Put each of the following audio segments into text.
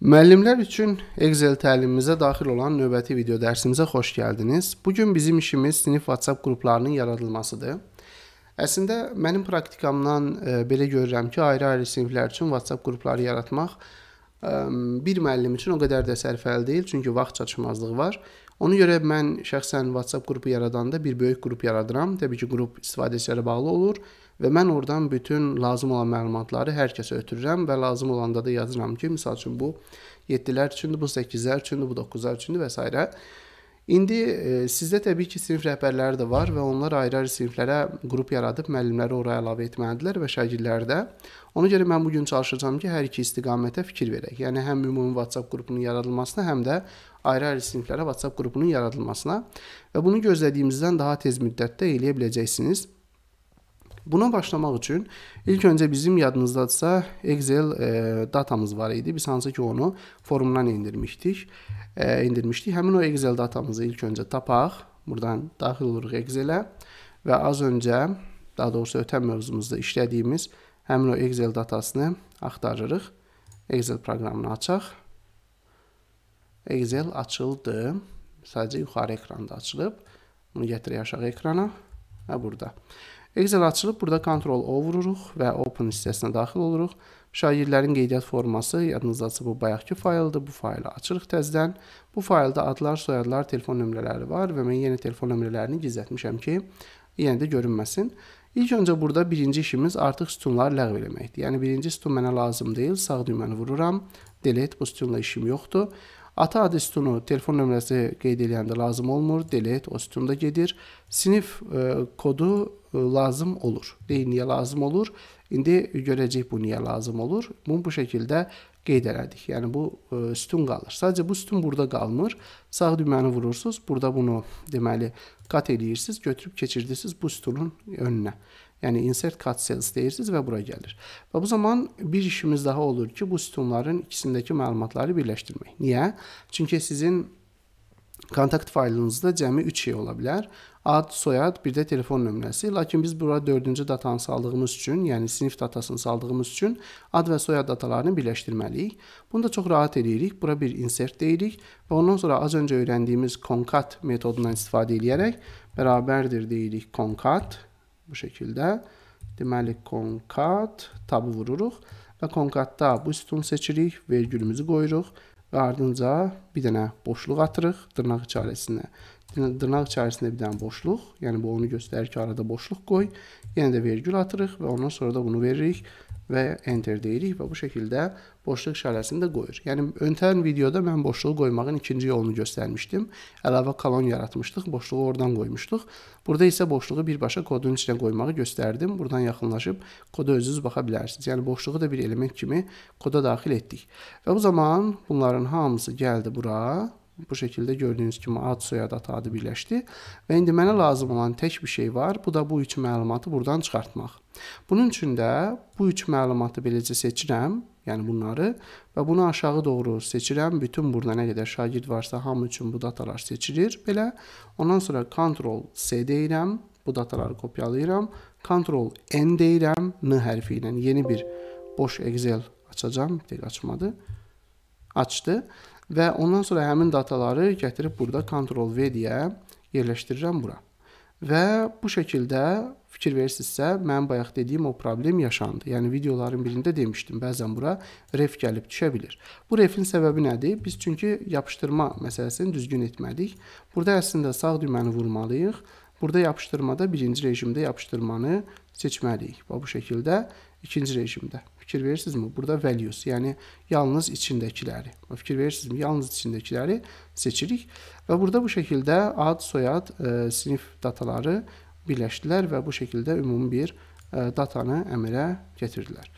Müəllimlər üçün Excel təlimimizə daxil olan növbəti video dərsimizə xoş gəldiniz. Bu gün bizim işimiz sinif WhatsApp qruplarının yaradılmasıdır. Əslində mənim praktikamdan e, belə görürəm ki, ayrı-ayrı siniflər üçün WhatsApp qrupları yaratmaq e, bir müəllim üçün o qədər də sərfəli deyil, çünki vaxt çatışmazlığı var. Ona görə mən şəxsən WhatsApp qrupu yaradanda bir böyük qrup yaradıram. Təbii ki, qrup istifadəçilərə bağlı olur və mən oradan bütün lazım olan məlumatları hər kəsə ötürürəm və lazım olanda da yazıram ki, məsəl üçün bu 7-lər üçündür, bu 8-lər üçündür, bu 9-lar üçündür və s. İndi e, sizdə təbii ki, sinif rəhbərləri də var və onlar ayrı-ayrı siniflərə qrup yaradıb müəllimləri oraya əlavə etməlidirlər və şagirdlər də. Ona görə mən bu gün çalışacağam ki, hər iki istiqamətə fikir verək. Yəni həm ümumi WhatsApp qrupunun yaradılmasına, həm də ayrı-ayrı siniflərə WhatsApp qrupunun yaradılmasına və bunu gözlədiyimizdən daha tez müddətdə eləyə biləcəksiniz. Buna başlamaq üçün ilk öncə bizim yadınızdadsa Excel e, datamız var idi. Biz hansı ki onu forumdan endirmişdik. E, endirmişdik. Həmin o Excel datamızı ilk öncə tapaq. Buradan daxil oluruq Excel-ə və az öncə, daha doğrusu ötən mövzumuzda işlədiyimiz həmin o Excel datasını axtarırıq. Excel proqramını açaq. Excel açıldı. Sadəcə yuxarı ekranda açılıb. Bunu gətirək aşağı ekrana. Hə, burada. Excel açılıb burada Ctrl O vururuq və Open hissəsinə daxil oluruq. Şagirdlərin qeydiyyat forması yadınızdadsa bu bayaqki fayldır. Bu faylı açırıq təzədən. Bu faylda adlar, soyadlar, telefon nömrələri var və mən yenə telefon nömrələrini gizlətmişəm ki, yenə də görünməsin. İlk öncə burada birinci işimiz artıq sütunları ləğv eləməkdir. Yəni birinci sütun mənə lazım deyil, sağ düyməni vururam, delete bu sütunla işim yoxdur. Ata adrestunu telefon nömrəsi qeyd edəndə lazım olmur, delete o sütunda gedir. Sinif ə, e, kodu ə, e, lazım olur. Deyin niyə lazım olur? İndi görəcək bu niyə lazım olur. Bunu bu şəkildə qeyd elədik. Yəni bu ə, e, sütun qalır. Sadəcə bu sütun burada qalmır. Sağ düyməni vurursunuz, burada bunu deməli qat eləyirsiniz, götürüb keçirirsiniz bu sütunun önünə. Yəni insert cut cells deyirsiniz və bura gəlir. Və bu zaman bir işimiz daha olur ki, bu sütunların ikisindəki məlumatları birləşdirmək. Niyə? Çünki sizin kontakt faylınızda cəmi 3 şey ola bilər. Ad, soyad, bir də telefon nömrəsi. Lakin biz bura 4-cü datanı saldığımız üçün, yəni sinif datasını saldığımız üçün ad və soyad datalarını birləşdirməliyik. Bunu da çox rahat eləyirik. Bura bir insert deyirik və ondan sonra az öncə öyrəndiyimiz concat metodundan istifadə edərək bərabərdir deyirik concat Bu şəkildə deməli konkat tabı vururuq və konkatda bu sütun seçirik, vergülümüzü qoyuruq və ardınca bir dənə boşluq atırıq dırnaq işarəsinə dırnaq içərisində bir dənə boşluq, yəni bu onu göstərir ki, arada boşluq qoy. Yenə də vergül atırıq və ondan sonra da bunu veririk və enter deyirik və bu şəkildə boşluq işarəsini də qoyur. Yəni ötən videoda mən boşluğu qoymağın ikinci yolunu göstərmişdim. Əlavə kolon yaratmışdıq, boşluğu oradan qoymuşduq. Burada isə boşluğu birbaşa kodun içinə qoymağı göstərdim. Buradan yaxınlaşıb koda özünüz baxa bilərsiniz. Yəni boşluğu da bir element kimi koda daxil etdik. Və bu zaman bunların hamısı gəldi bura Bu şəkildə gördüyünüz kimi ad, soyad, at adı birləşdi və indi mənə lazım olan tək bir şey var. Bu da bu üç məlumatı buradan çıxartmaq. Bunun üçün də bu üç məlumatı beləcə seçirəm, yəni bunları və bunu aşağı doğru seçirəm. Bütün burada nə qədər şagird varsa hamı üçün bu datalar seçilir belə. Ondan sonra Ctrl C deyirəm, bu dataları kopyalayıram. Ctrl N deyirəm, N hərfi ilə yeni bir boş Excel açacağam. Bir tek açmadı. Açdı və ondan sonra həmin dataları gətirib burada Ctrl V deyə yerləşdirirəm bura. Və bu şəkildə fikir verirsinizsə, mənim bayaq dediyim o problem yaşandı. Yəni videoların birində demişdim, bəzən bura ref gəlib düşə bilir. Bu refin səbəbi nədir? Biz çünki yapışdırma məsələsini düzgün etmədik. Burada əslində sağ düyməni vurmalıyıq. Burada yapışdırmada birinci rejimdə yapışdırmanı seçməliyik. Bu şəkildə ikinci rejimdə. Fikir verirsinizmi? Burada values, yəni yalnız içindəkiləri. Fikir verirsinizmi? Yalnız içindəkiləri seçirik və burada bu şəkildə ad, soyad, ə, e, sinif dataları birləşdilər və bu şəkildə ümumi bir ə, e, datanı əmrə gətirdilər.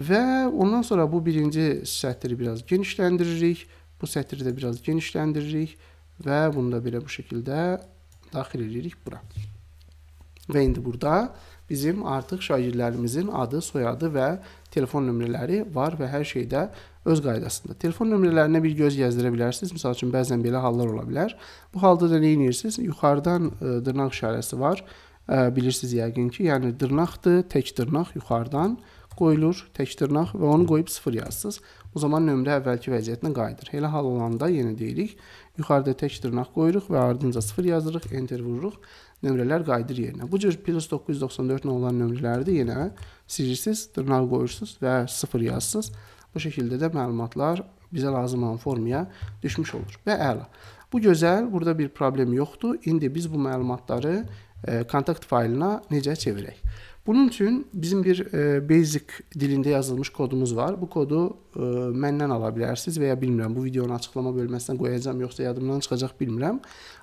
Və ondan sonra bu birinci sətri biraz genişləndiririk, bu sətri də biraz genişləndiririk və bunu da belə bu şəkildə daxil edirik bura. Və indi burada bizim artıq şagirdlərimizin adı, soyadı və telefon nömrələri var və hər şeydə öz qaydasında. Telefon nömrələrinə bir göz gəzdirə bilərsiniz. Məsəl üçün bəzən belə hallar ola bilər. Bu halda da nə edirsiniz? Yuxarıdan ə, e, dırnaq işarəsi var. Ə, e, bilirsiniz yəqin ki, yəni dırnaqdır, tək dırnaq yuxarıdan qoyulur, tək dırnaq və onu qoyub 0 yazsınız. O zaman nömrə əvvəlki vəziyyətinə qayıdır. Elə hal olanda yenə deyirik, yuxarıda tək dırnaq qoyuruq və ardınca 0 yazırıq, enter vururuq. Nömrələr qayıdır yerinə. Bu cür plus 994 olan nömrələri də yenə silirsiniz, dırnaq qoyursunuz və 0 yazırsınız. Bu şəkildə də məlumatlar bizə lazım olan formaya düşmüş olur. Və əla. Bu gözəl, burada bir problem yoxdur. İndi biz bu məlumatları e, kontakt faylinə necə çevirək? Bunun üçün bizim bir e, basic dilində yazılmış kodumuz var. Bu kodu e, məndən ala bilərsiniz və ya bilmirəm bu videonun açıqlama bölməsinə qoyacağam yoxsa yadımdan çıxacaq bilmirəm.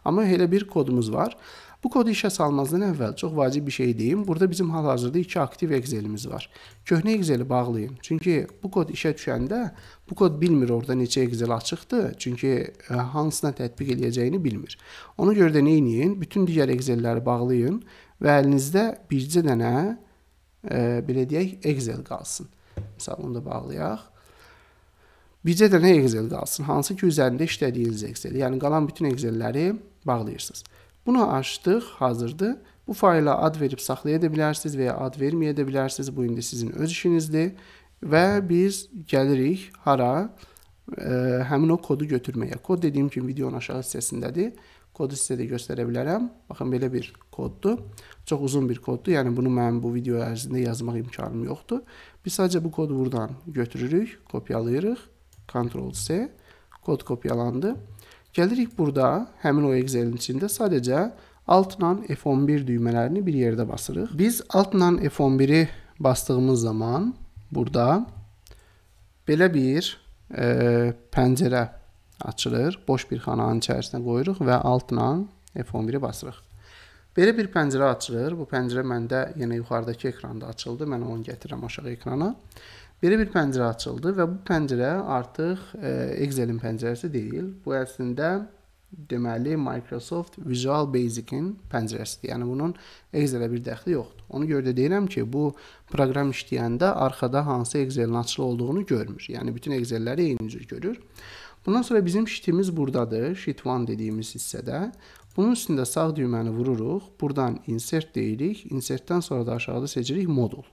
Amma elə bir kodumuz var. Bu kodu işə salmazdan əvvəl çox vacib bir şey deyim. Burada bizim hal-hazırda 2 aktiv Excel'imiz var. Köhnə Excel'i bağlayın. Çünki bu kod işə düşəndə bu kod bilmir orada neçə Excel açıqdır. Çünki e, hansına tətbiq edəcəyini bilmir. Ona görə də nə edin? Bütün digər Excel'ləri bağlayın və əlinizdə bircə dənə e, belə deyək Excel qalsın. Məsələn, onu da bağlayaq. Bircə dənə Excel qalsın, hansı ki, üzərində işlədiyiniz Excel. Yəni qalan bütün Excelləri bağlayırsınız. Bunu açdıq, hazırdır. Bu fayla ad verib saxlaya da bilərsiniz və ya ad verməyə də bilərsiniz. Bu indi sizin öz işinizdir. Və biz gəlirik hara? Ə, e, həmin o kodu götürməyə. Kod dediyim kimi videonun aşağı hissəsindədir kodu sizə də göstərə bilərəm. Baxın, belə bir koddur. Çox uzun bir koddur, yəni bunu mənim bu video ərzində yazmaq imkanım yoxdur. Biz sadəcə bu kodu buradan götürürük, kopyalayırıq. Ctrl-C, kod kopyalandı. Gəlirik burada, həmin o Excel-in içində sadəcə altla F11 düymələrini bir yerdə basırıq. Biz altla F11-i bastığımız zaman burada belə bir e, pəncərə açılır. Boş bir xananın içərisinə qoyuruq və altla F11-i basırıq. Belə bir pəncərə açılır. Bu pəncərə məndə yenə yuxarıdakı ekranda açıldı. Mən onu gətirirəm aşağı ekrana. Belə bir pəncərə açıldı və bu pəncərə artıq e, Excel-in pəncərəsi deyil. Bu əslində deməli Microsoft Visual Basic-in pəncərəsidir. Yəni bunun Excel-ə bir dəxli yoxdur. Ona görə də deyirəm ki, bu proqram işləyəndə arxada hansı Excel-in açılı olduğunu görmür. Yəni bütün Excel-ləri eyni cür görür. Bundan sonra bizim şitimiz buradadır. Shit 1 dediyimiz hissədə. Bunun üstündə sağ düyməni vururuq. Buradan insert deyirik. Insertdən sonra da aşağıda seçirik modul.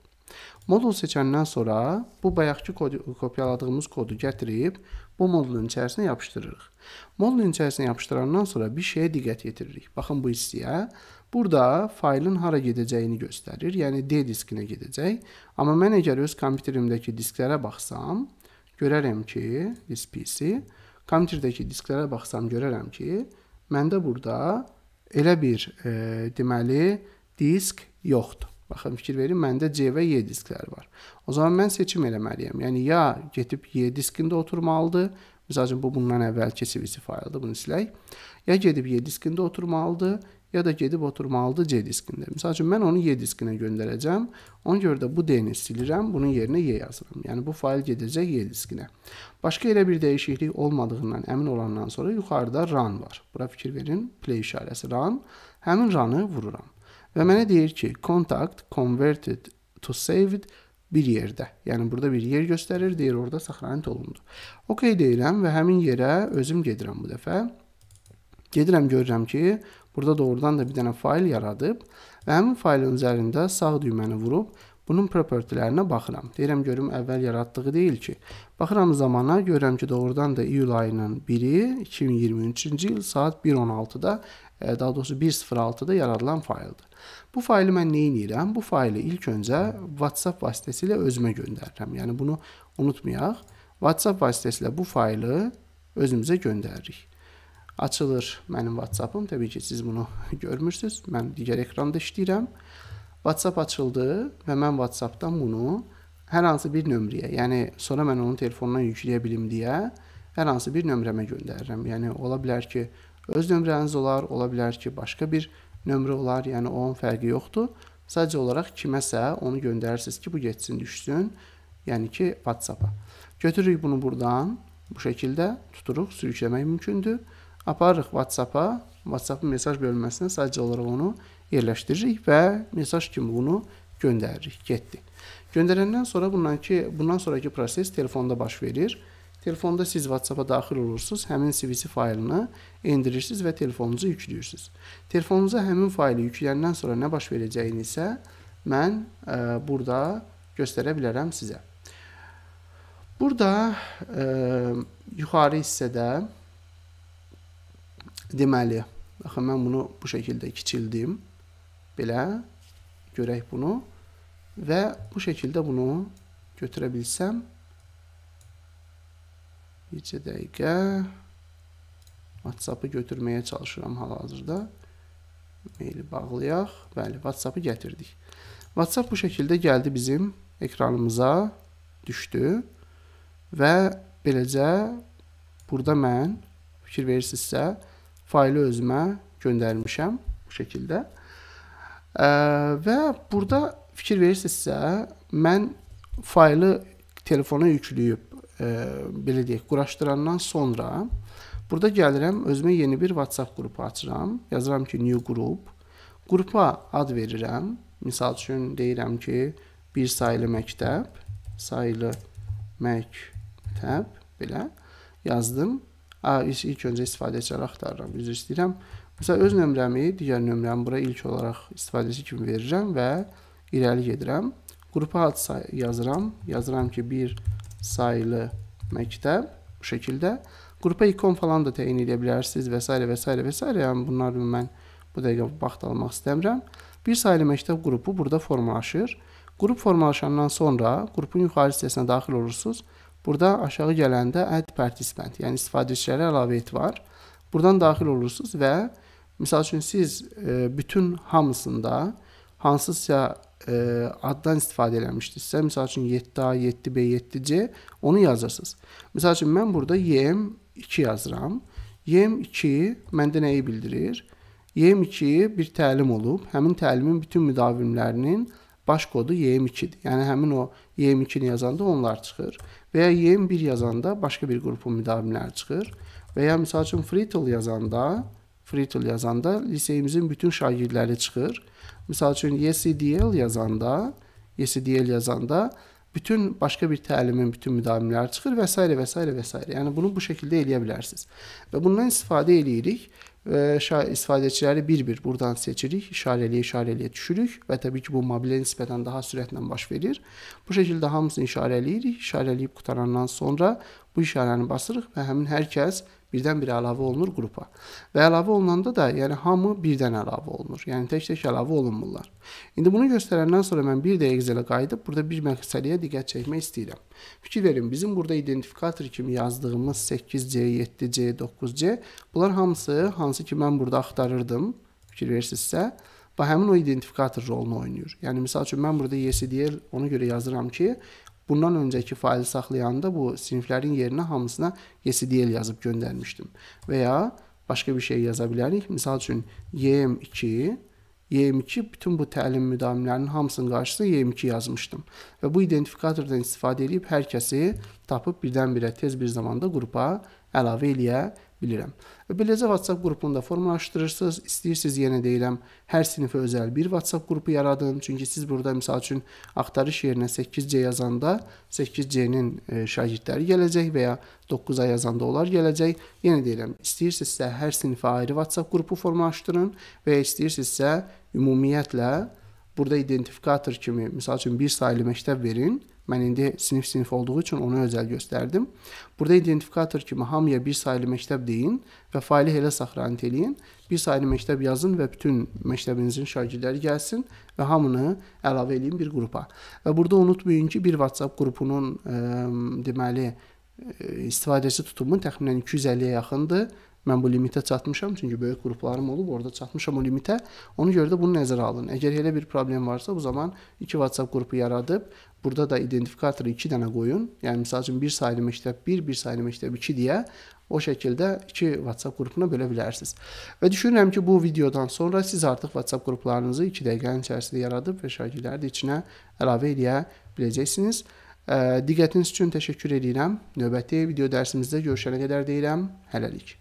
Modul seçəndən sonra bu bayaqki kodu, kopyaladığımız kodu gətirib bu modulun içərisinə yapışdırırıq. Modulun içərisinə yapışdırandan sonra bir şeyə diqqət yetiririk. Baxın bu hissəyə. Burada faylın hara gedəcəyini göstərir, yəni D diskinə gedəcək. Amma mən əgər öz kompüterimdəki disklərə baxsam, görərəm ki, disk PC kompüterdəki disklərə baxsam görərəm ki, məndə burada elə bir e, deməli disk yoxdur. Baxın fikir verin, məndə C və Y disklər var. O zaman mən seçim eləməliyəm. Yəni ya gedib Y diskində oturmalıdır. Məsəl üçün bu bundan əvvəlki CVC fayldır, bunu silək. Ya gedib Y diskində oturmalıdır, ya da gedib oturmalıdır C diskində. Məsəl üçün mən onu Y diskinə göndərəcəm. Ona görə də bu D-ni silirəm, bunun yerinə Y yazıram. Yəni bu fayl gedəcək Y diskinə. Başqa elə bir dəyişiklik olmadığından əmin olandan sonra yuxarıda run var. Bura fikir verin, play işarəsi run. Həmin runı vururam. Və mənə deyir ki, contact converted to saved bir yerdə. Yəni burada bir yer göstərir, deyir orada saxlanıt olundu. OK deyirəm və həmin yerə özüm gedirəm bu dəfə. Gedirəm görürəm ki, Burada doğrudan da bir dənə fayl yaradıb və həmin faylın üzərində sağ düyməni vurub bunun propertilərinə baxıram. Deyirəm görüm əvvəl yaratdığı deyil ki. Baxıram zamana, görürəm ki, doğrudan da iyul ayının 1-i 2023-cü il saat 1:16-da, e, daha doğrusu 1:06-da yaradılan fayldır. Bu faylı mən nə edirəm? Bu faylı ilk öncə WhatsApp vasitəsilə özümə göndərirəm. Yəni bunu unutmayaq. WhatsApp vasitəsilə bu faylı özümüzə göndəririk açılır mənim WhatsApp-ım. Təbii ki, siz bunu görmürsüz. Mən digər ekranda işləyirəm. WhatsApp açıldı və mən WhatsApp-dan bunu hər hansı bir nömrəyə, yəni sonra mən onun telefonundan yükləyə bilim deyə hər hansı bir nömrəmə göndərirəm. Yəni ola bilər ki, öz nömrəniz olar, ola bilər ki, başqa bir nömrə olar, yəni onun fərqi yoxdur. Sadəcə olaraq kiməsə onu göndərirsiniz ki, bu getsin, düşsün, yəni ki, WhatsApp-a. Götürürük bunu buradan, bu şəkildə tuturuq, sürükləmək mümkündür aparırıq WhatsApp-a, WhatsApp-ın mesaj bölməsinə sadəcə olaraq onu yerləşdiririk və mesaj kimi bunu göndəririk. Getdi. Göndərəndən sonra bundanki, bundan sonraki proses telefonda baş verir. Telefonda siz WhatsApp-a daxil olursunuz, həmin CVC faylını endirirsiniz və telefonunuza yükləyirsiniz. Telefonunuza həmin faylı yükləyəndən sonra nə baş verəcəyini isə mən e, burada göstərə bilərəm sizə. Burada e, yuxarı hissədə deməli, axı mən bunu bu şəkildə kiçildim. Belə görək bunu və bu şəkildə bunu götürə bilsəm bircə dəqiqə WhatsApp-ı götürməyə çalışıram hal-hazırda. Maili bağlayaq. Bəli, WhatsApp-ı gətirdik. WhatsApp bu şəkildə gəldi bizim ekranımıza düşdü və beləcə burada mən fikir verirsinizsə faylı özümə göndərmişəm bu şəkildə. Ə, və burada fikir verirsinizsə, mən faylı telefona yükləyib, ə, belə deyək, quraşdırandan sonra burada gəlirəm, özümə yeni bir WhatsApp qrupu açıram. Yazıram ki, new group. Qrupa ad verirəm. Məsəl üçün deyirəm ki, bir saylı məktəb, saylı məktəb belə yazdım ilk öncə istifadəçiləri axtarıram, üzr istəyirəm. Məsələn, öz nömrəmi, digər nömrəmi bura ilk olaraq istifadəçi kimi verirəm və irəli gedirəm. Qrupa ad yazıram. Yazıram ki, bir saylı məktəb bu şəkildə. Qrupa ikon falan da təyin edə bilərsiniz və s. və s. və s. Yəni, bunlar mən bu dəqiqə vaxt almaq istəmirəm. Bir saylı məktəb qrupu burada formalaşır. Qrup formalaşandan sonra qrupun yuxarı hissəsinə daxil olursunuz. Burada aşağı gələndə add participant, yəni istifadəçilərə əlavə et var. Buradan daxil olursunuz və misal üçün siz e, bütün hamısında hansısa e, addan istifadə eləmişdinizsə, misal üçün 7A, 7B, 7C onu yazırsınız. Misal üçün mən burada YM2 yazıram. YM2 məndə nəyi bildirir? YM2 bir təlim olub, həmin təlimin bütün müdavimlərinin baş kodu YM2-dir. Yəni həmin o YM2-ni yazanda onlar çıxır və ya YM1 yazanda başqa bir qrupun müdavimləri çıxır və ya misal üçün Fritel yazanda Fritel yazanda liseyimizin bütün şagirdləri çıxır. Misal üçün YCDL yazanda YCDL yazanda bütün başqa bir təlimin bütün müdavimləri çıxır və s. və s. və s. Yəni bunu bu şəkildə eləyə bilərsiniz. Və bundan istifadə eləyirik istifadəçiləri bir-bir buradan seçirik, işarəliyə işarəliyə düşürük və təbii ki, bu mobilə nisbətən daha sürətlə baş verir. Bu şəkildə hamısını işarələyirik. İşarələyib qutarandan sonra bu işarəni basırıq və həmin hər kəs birdən-birə əlavə olunur qrupa. Və əlavə olunanda da, yəni hamı birdən əlavə olunur. Yəni tək-tək əlavə olunmurlar. İndi bunu göstərəndən sonra mən bir də Excel-ə qayıdıb burada bir məqsədiyə diqqət çəkmək istəyirəm. Fikir verin, bizim burada identifikator kimi yazdığımız 8C, 7C, 9C, bunlar hamısı hansı ki mən burada axtarırdım, fikir versinizsə, və həmin o identifikator rolunu oynayır. Yəni misal üçün mən burada YSDL ona görə yazıram ki, Bundan öncəki faylı saxlayanda bu siniflərin yerinə hamısına YSDL yazıb göndərmişdim. Və ya başqa bir şey yaza bilərik. Məsəl üçün YM2 Y22 bütün bu təlim müdavimlərinin hamısının qarşısına Y22 yazmışdım. Və bu identifikatordan istifadə edib hər kəsi tapıb birdən-birə tez bir zamanda qrupa əlavə eləyə bilirəm. Beləcə WhatsApp qrupunu da formalaşdırırsınız. İstəyirsiniz, yenə deyirəm, hər sinifə özəl bir WhatsApp qrupu yaradın. Çünki siz burada məsəl üçün axtarış yerinə 8C yazanda 8C-nin e, şagirdləri gələcək və ya 9A yazanda onlar gələcək. Yenə deyirəm, istəyirsinizsə hər sinifə ayrı WhatsApp qrupu formalaşdırın və istəyirsinizsə ümumiyyətlə burada identifikator kimi, məsəl üçün bir saylı məktəb verin. Mən indi sinif-sinif olduğu üçün onu özəl göstərdim. Burada identifikator kimi hamıya bir saylı məktəb deyin və faylı elə saxranit eləyin. Bir saylı məktəb yazın və bütün məktəbinizin şagirdləri gəlsin və hamını əlavə eləyin bir qrupa. Və burada unutmayın ki, bir WhatsApp qrupunun ə, deməli istifadəçi tutumu təxminən 250-yə yaxındır Mən bu limitə çatmışam, çünki böyük qruplarım olub, orada çatmışam o limitə. Ona görə də bunu nəzərə alın. Əgər elə bir problem varsa, bu zaman iki WhatsApp qrupu yaradıb, burada da identifikatoru 2 dənə qoyun. Yəni məsəl üçün bir saylı məktəb 1, bir saylı məktəb 2 deyə o şəkildə iki WhatsApp qrupuna bölə bilərsiniz. Və düşünürəm ki, bu videodan sonra siz artıq WhatsApp qruplarınızı 2 dəqiqənin içərisində yaradıb və şagirdləri də içinə əlavə edə biləcəksiniz. Diqqətiniz üçün təşəkkür edirəm. Növbəti video dərsimizdə görüşənə qədər deyirəm. Hələlik.